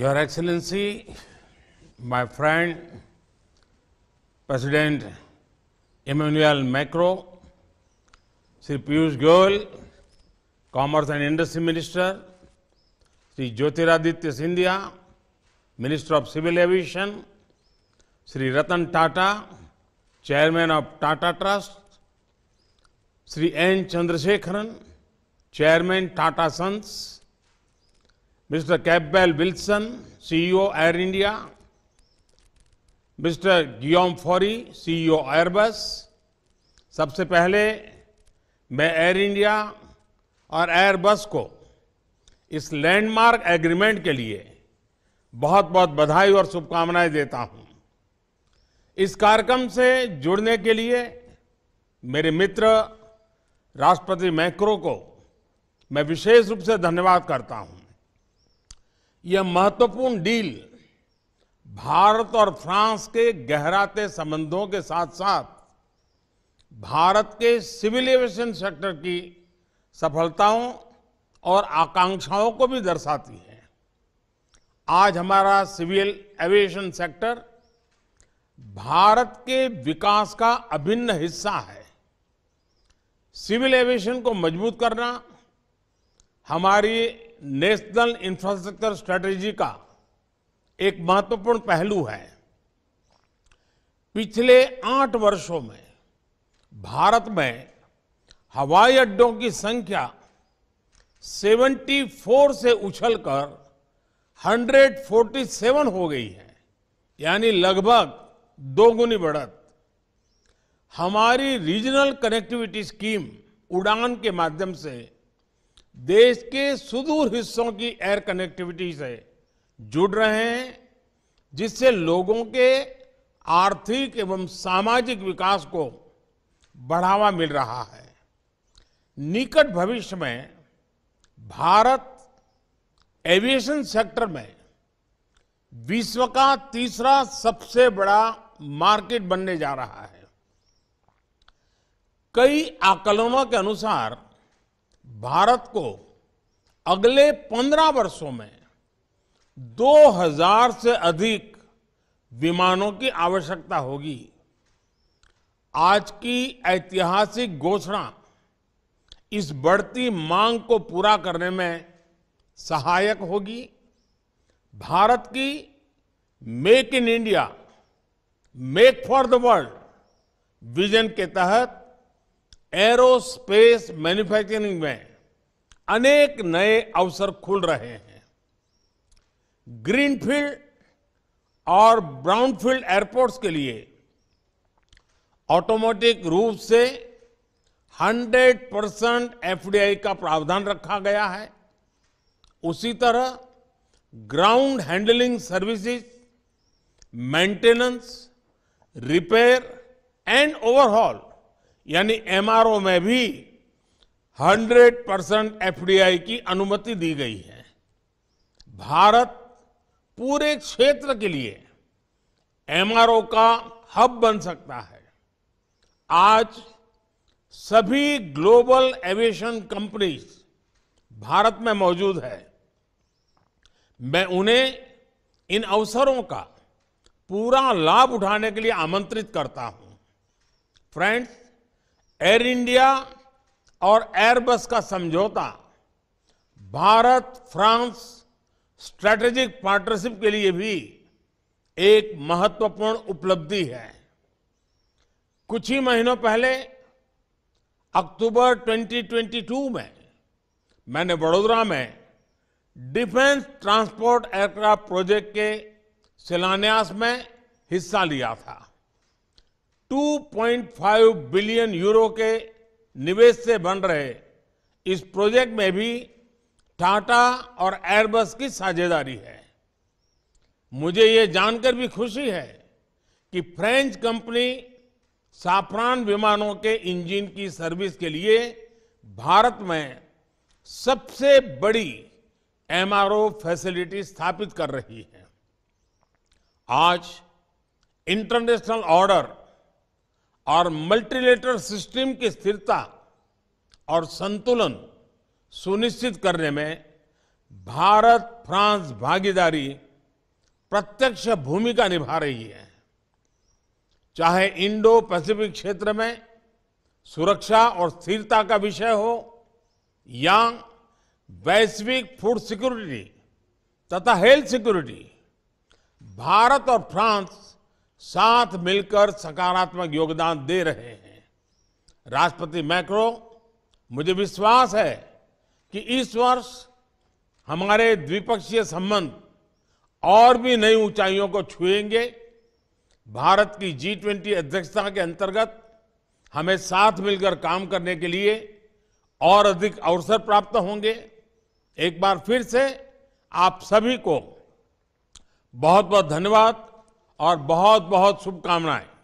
Your Excellency, my friend, President Emmanuel Macron, Sri Piyush Goyal, Commerce and Industry Minister, Sri Jyotiraditya Sindhya, Minister of Civil Aviation, Sri Ratan Tata, Chairman of Tata Trust, Sri N. Chandrasekharan, Chairman Tata Sons, Mr. Campbell Wilson, CEO Air India, mister Guillaume Faury CEO Airbus सबसे पहले मैं air India और Airbus को इस landmark agreement के लिए बहुत बहुत बधाई और शुभकामनाएं देता हूं इस कार्यक्रम से जुड़ने के लिए मेरे मित्र राष्ट्रपति मैक्रो को मैं विशेष रूप से धन्यवाद करता हूं यह महत्वपूर्ण डील भारत और फ्रांस के गहराते संबंधों के साथ साथ भारत के सिविल एविएशन सेक्टर की सफलताओं और आकांक्षाओं को भी दर्शाती है आज हमारा सिविल एविएशन सेक्टर भारत के विकास का अभिन्न हिस्सा है सिविल एविएशन को मजबूत करना हमारी नेशनल इंफ्रास्ट्रक्चर स्ट्रेटेजी का एक महत्वपूर्ण पहलू है पिछले आठ वर्षों में भारत में हवाई अड्डों की संख्या 74 से उछलकर 147 हो गई है यानी लगभग दोगुनी बढ़त हमारी रीजनल कनेक्टिविटी स्कीम उड़ान के माध्यम से देश के सुदूर हिस्सों की एयर कनेक्टिविटी से जुड़ रहे हैं जिससे लोगों के आर्थिक एवं सामाजिक विकास को बढ़ावा मिल रहा है निकट भविष्य में भारत एविएशन सेक्टर में विश्व का तीसरा सबसे बड़ा मार्केट बनने जा रहा है कई आकलनों के अनुसार भारत को अगले पंद्रह वर्षों में 2000 से अधिक विमानों की आवश्यकता होगी आज की ऐतिहासिक घोषणा इस बढ़ती मांग को पूरा करने में सहायक होगी भारत की make in India make for the world vision के तहत एरोस्पेस मैन्युफैक्चरिंग में अनेक नए अवसर खुल रहे हैं ग्रीनफील्ड और ब्राउनफील्ड एयरपोर्ट्स के लिए ऑटोमेटिक रूप से 100 परसेंट एफडीआई का प्रावधान रखा गया है उसी तरह ground handling services maintenance repair and overhaul यानी एमआरओ में भी 100 परसेंट एफडीआई की अनुमति दी गई है भारत पूरे क्षेत्र के लिए एमआरओ का हब बन सकता है आज सभी ग्लोबल एविएशन कंपनीज भारत में मौजूद है मैं उन्हें इन अवसरों का पूरा लाभ उठाने के लिए आमंत्रित करता हूं फ्रेंड्स एयर इंडिया और एयरबस का समझौता भारत फ्रांस स्ट्रैटेजिक पार्टनरशिप के लिए भी एक महत्वपूर्ण उपलब्धि है कुछ ही महीनों पहले अक्टूबर 2022 में मैंने वडोदरा में डिफेंस ट्रांसपोर्ट एयरक्राफ्ट प्रोजेक्ट के शिलान्यास में हिस्सा लिया था 2.5 बिलियन यूरो के निवेश से बन रहे इस प्रोजेक्ट में भी टाटा और एयरबस की साझेदारी है मुझे ये जानकर भी खुशी है कि फ्रेंच कंपनी साफरान विमानों के इंजन की सर्विस के लिए भारत में सबसे बड़ी एमआरओ फैसिलिटी स्थापित कर रही है आज इंटरनेशनल ऑर्डर और मल्टीलेटर सिस्टम की स्थिरता और संतुलन सुनिश्चित करने में भारत फ्रांस भागीदारी प्रत्यक्ष भूमिका निभा रही है चाहे इंडो पैसिफिक क्षेत्र में सुरक्षा और स्थिरता का विषय हो या वैश्विक फूड सिक्योरिटी तथा हेल्थ सिक्योरिटी भारत और फ्रांस साथ मिलकर सकारात्मक योगदान दे रहे हैं राष्ट्रपति मैक्रो मुझे विश्वास है कि इस वर्ष हमारे द्विपक्षीय संबंध और भी नई ऊंचाइयों को छुएंगे भारत की जी ट्वेंटी अध्यक्षता के अंतर्गत हमें साथ मिलकर काम करने के लिए और अधिक अवसर प्राप्त होंगे एक बार फिर से आप सभी को बहुत बहुत धन्यवाद और बहुत बहुत शुभकामनाएं